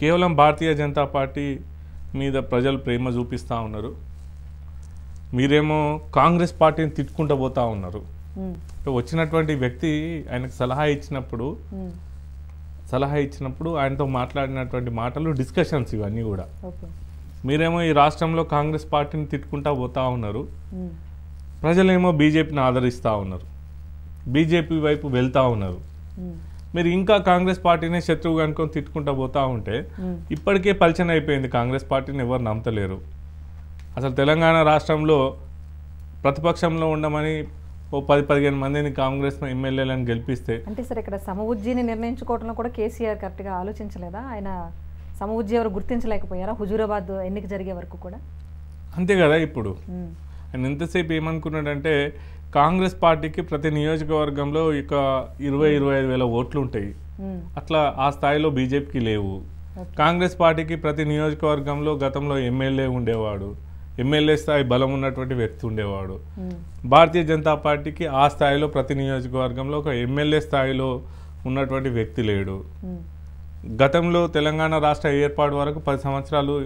కేవలం భారతీయ జనతా పార్టీ మీద ప్రజలు ప్రేమ చూపిస్తూ ఉన్నారు మీరేమో కాంగ్రెస్ పార్టీని తిట్టుకుంటూ పోతా ఉన్నారు వచ్చినటువంటి వ్యక్తి ఆయనకు సలహా ఇచ్చినప్పుడు సలహా ఇచ్చినప్పుడు ఆయనతో మాట్లాడినటువంటి మాటలు డిస్కషన్స్ ఇవన్నీ కూడా మీరేమో ఈ రాష్ట్రంలో కాంగ్రెస్ పార్టీని తిట్టుకుంటా పోతా ఉన్నారు ప్రజలేమో బీజేపీని ఆదరిస్తూ ఉన్నారు బీజేపీ వైపు వెళ్తూ ఉన్నారు మీరు ఇంకా కాంగ్రెస్ పార్టీనే శత్రువు అనుకొని తిట్టుకుంటా పోతా ఉంటే ఇప్పటికే పలిచన అయిపోయింది కాంగ్రెస్ పార్టీని ఎవరు నమ్మతలేరు అసలు తెలంగాణ రాష్ట్రంలో ప్రతిపక్షంలో ఉండమని ఓ పది పదిహేను మందిని కాంగ్రెస్ ఎమ్మెల్యేలను గెలిపిస్తే అంటే సార్ ఇక్కడ సమవుజ్జీని నిర్ణయించుకోవడంలో కూడా కేసీఆర్ కరెక్ట్గా ఆలోచించలేదా ఆయన సమవుజ్జీ ఎవరు గుర్తించలేకపోయారా హుజూరాబాద్ ఎన్నిక జరిగే వరకు కూడా అంతే కదా ఇప్పుడు ఆయన ఎంతసేపు ఏమనుకున్నాడంటే కాంగ్రెస్ పార్టీకి ప్రతి నియోజకవర్గంలో ఇక ఇరవై ఇరవై ఐదు వేల ఓట్లు ఉంటాయి అట్లా ఆ స్థాయిలో బీజేపీకి లేవు కాంగ్రెస్ పార్టీకి ప్రతి నియోజకవర్గంలో గతంలో ఎమ్మెల్యే ఉండేవాడు ఎమ్మెల్యే స్థాయి బలం ఉన్నటువంటి వ్యక్తి ఉండేవాడు భారతీయ జనతా పార్టీకి ఆ స్థాయిలో ప్రతి నియోజకవర్గంలో ఒక ఎమ్మెల్యే స్థాయిలో ఉన్నటువంటి వ్యక్తి లేడు గతంలో తెలంగాణ రాష్ట్ర ఏర్పాటు వరకు పది సంవత్సరాలు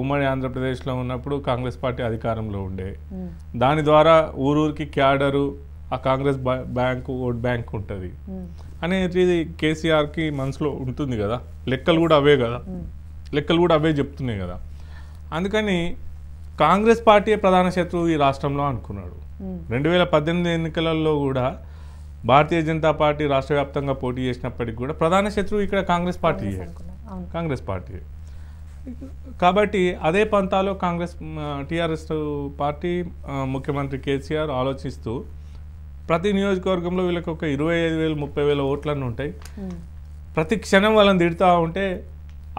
ఉమ్మడి ఆంధ్రప్రదేశ్లో ఉన్నప్పుడు కాంగ్రెస్ పార్టీ అధికారంలో ఉండే దాని ద్వారా ఊరూరికి క్యాడరు ఆ కాంగ్రెస్ బ్యాంకు ఓట్ బ్యాంక్ ఉంటుంది అనేది కేసీఆర్కి మనసులో ఉంటుంది కదా లెక్కలు కూడా అవే కదా లెక్కలు కూడా అవే చెప్తున్నాయి కదా అందుకని కాంగ్రెస్ పార్టీయే ప్రధాన శత్రువు ఈ రాష్ట్రంలో అనుకున్నాడు రెండు వేల పద్దెనిమిది ఎన్నికలలో కూడా భారతీయ జనతా పార్టీ రాష్ట్ర వ్యాప్తంగా పోటీ చేసినప్పటికీ కూడా ప్రధాన శత్రువు ఇక్కడ కాంగ్రెస్ పార్టీ కాంగ్రెస్ పార్టీ కాబట్టి అదే పంతాలో కాంగ్రెస్ టీఆర్ఎస్ పార్టీ ముఖ్యమంత్రి కేసీఆర్ ఆలోచిస్తూ ప్రతి నియోజకవర్గంలో వీళ్ళకి ఒక ఇరవై ఐదు వేలు ముప్పై వేల ఓట్లన్నీ ఉంటాయి ప్రతి క్షణం వాళ్ళని తిడుతూ ఉంటే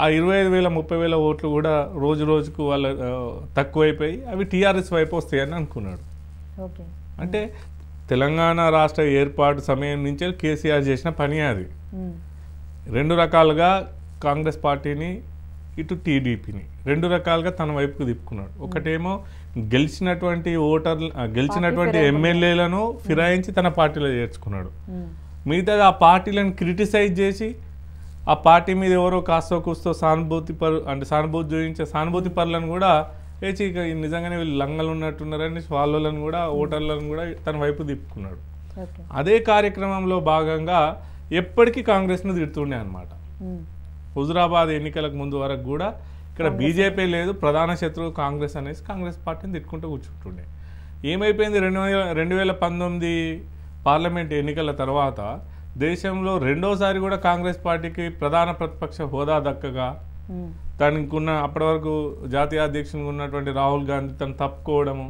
ఆ ఇరవై ఐదు వేల ముప్పై వేల ఓట్లు కూడా రోజు రోజుకు వాళ్ళ తక్కువైపోయి అవి టీఆర్ఎస్ వైపు వస్తాయని అనుకున్నాడు అంటే తెలంగాణ రాష్ట్ర ఏర్పాటు సమయం నుంచే కేసీఆర్ చేసిన పని అది రెండు రకాలుగా కాంగ్రెస్ పార్టీని ఇటు టీడీపీని రెండు రకాలుగా తన వైపుకు తిప్పుకున్నాడు ఒకటేమో గెలిచినటువంటి ఓటర్ గెలిచినటువంటి ఎమ్మెల్యేలను ఫిరాయించి తన పార్టీలో చేర్చుకున్నాడు మిగతాది ఆ పార్టీలను క్రిటిసైజ్ చేసి ఆ పార్టీ మీద ఎవరో కాస్తో కూస్తో సానుభూతి పరు అంటే సానుభూతి చూపించే సానుభూతి పరులను కూడా ఇక నిజంగానే వీళ్ళు లంగలు ఉన్నట్టున్నారని వాళ్ళని కూడా ఓటర్లను కూడా తన వైపు తిప్పుకున్నాడు అదే కార్యక్రమంలో భాగంగా ఎప్పటికీ కాంగ్రెస్ను తిడుతుండే అనమాట హుజురాబాద్ ఎన్నికలకు ముందు వరకు కూడా ఇక్కడ బీజేపీ లేదు ప్రధాన శత్రువు కాంగ్రెస్ అనేసి కాంగ్రెస్ పార్టీని తిట్టుకుంటూ కూర్చుంటుండే ఏమైపోయింది రెండు వేల రెండు వేల పంతొమ్మిది పార్లమెంట్ ఎన్నికల తర్వాత దేశంలో రెండోసారి కూడా కాంగ్రెస్ పార్టీకి ప్రధాన ప్రతిపక్ష హోదా దక్కగా తనకు ఉన్న అప్పటి వరకు జాతీయ అధ్యక్షునిగా ఉన్నటువంటి రాహుల్ గాంధీ తను తప్పుకోవడము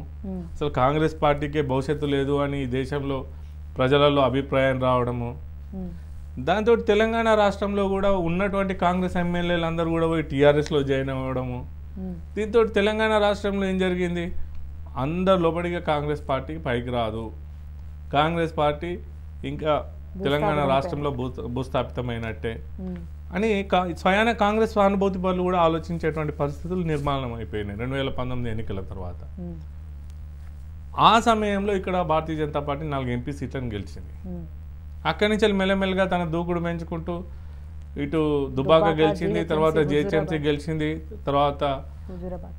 అసలు కాంగ్రెస్ పార్టీకే భవిష్యత్తు లేదు అని దేశంలో ప్రజలలో అభిప్రాయం రావడము దాంతో తెలంగాణ రాష్ట్రంలో కూడా ఉన్నటువంటి కాంగ్రెస్ ఎమ్మెల్యేలు అందరూ కూడా పోయి టీఆర్ఎస్లో జాయిన్ అవ్వడము దీంతో తెలంగాణ రాష్ట్రంలో ఏం జరిగింది అందరు లోపలిగా కాంగ్రెస్ పార్టీ పైకి రాదు కాంగ్రెస్ పార్టీ ఇంకా తెలంగాణ రాష్ట్రంలో భూస్థాపితమైనట్టే అని స్వయాన కాంగ్రెస్ సానుభూతి పనులు కూడా ఆలోచించేటువంటి పరిస్థితులు నిర్మాణం అయిపోయినాయి రెండు వేల పంతొమ్మిది ఎన్నికల తర్వాత ఆ సమయంలో ఇక్కడ భారతీయ జనతా పార్టీ నాలుగు ఎంపీ సీట్లను గెలిచింది అక్కడి నుంచి మెల్లమెల్లగా తన దూకుడు పెంచుకుంటూ ఇటు దుబాక గెలిచింది తర్వాత జిహెచ్ఎంసీ గెలిచింది తర్వాత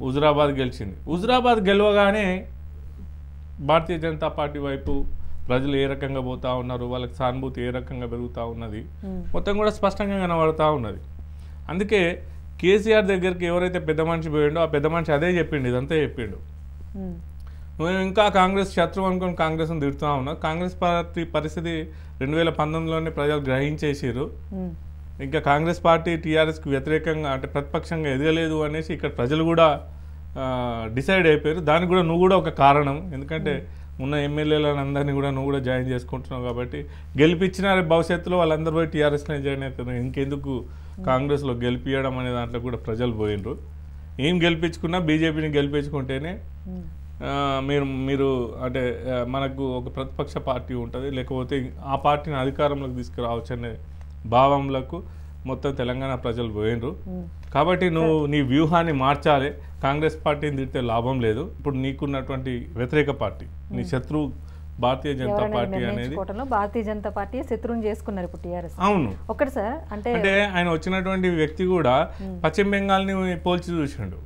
హుజురాబాద్ గెలిచింది హుజురాబాద్ గెలవగానే భారతీయ జనతా పార్టీ వైపు ప్రజలు ఏ రకంగా పోతా ఉన్నారు వాళ్ళకి సానుభూతి ఏ రకంగా పెరుగుతూ ఉన్నది మొత్తం కూడా స్పష్టంగా కనబడుతూ ఉన్నది అందుకే కేసీఆర్ దగ్గరికి ఎవరైతే పెద్ద మనిషి పోయిండో ఆ పెద్ద మనిషి అదే చెప్పిండు ఇదంతా చెప్పిండు నువ్వు ఇంకా కాంగ్రెస్ శత్రువు అనుకుని కాంగ్రెస్ని తిడుతూ ఉన్నావు కాంగ్రెస్ పార్టీ పరిస్థితి రెండు వేల పంతొమ్మిదిలోనే ప్రజలు గ్రహించేసారు ఇంకా కాంగ్రెస్ పార్టీ టీఆర్ఎస్కి వ్యతిరేకంగా అంటే ప్రతిపక్షంగా ఎదగలేదు అనేసి ఇక్కడ ప్రజలు కూడా డిసైడ్ అయిపోయారు దానికి కూడా నువ్వు కూడా ఒక కారణం ఎందుకంటే ఉన్న ఎమ్మెల్యేలను అందరినీ కూడా నువ్వు కూడా జాయిన్ చేసుకుంటున్నావు కాబట్టి గెలిపించిన భవిష్యత్తులో వాళ్ళందరూ పోయి టీఆర్ఎస్నే జాయిన్ అవుతారు ఇంకెందుకు కాంగ్రెస్లో గెలిపించడం అనే దాంట్లో కూడా ప్రజలు పోయినరు ఏం గెలిపించుకున్నా బీజేపీని గెలిపించుకుంటేనే మీరు మీరు అంటే మనకు ఒక ప్రతిపక్ష పార్టీ ఉంటుంది లేకపోతే ఆ పార్టీని అధికారంలోకి తీసుకురావచ్చు అనే భావంలకు మొత్తం తెలంగాణ ప్రజలు పోయినరు కాబట్టి నువ్వు నీ వ్యూహాన్ని మార్చాలి కాంగ్రెస్ పార్టీని తిడితే లాభం లేదు ఇప్పుడు నీకున్నటువంటి వ్యతిరేక పార్టీ నీ శత్రువు భారతీయ జనతా పార్టీ అనేది భారతీయ జనతా పార్టీ శత్రువుని చేసుకున్నారు ఇప్పుడు టీఆర్ఎస్ అవును ఒకటి సార్ అంటే అంటే ఆయన వచ్చినటువంటి వ్యక్తి కూడా పశ్చిమ బెంగాల్ని పోల్చి చూసిండు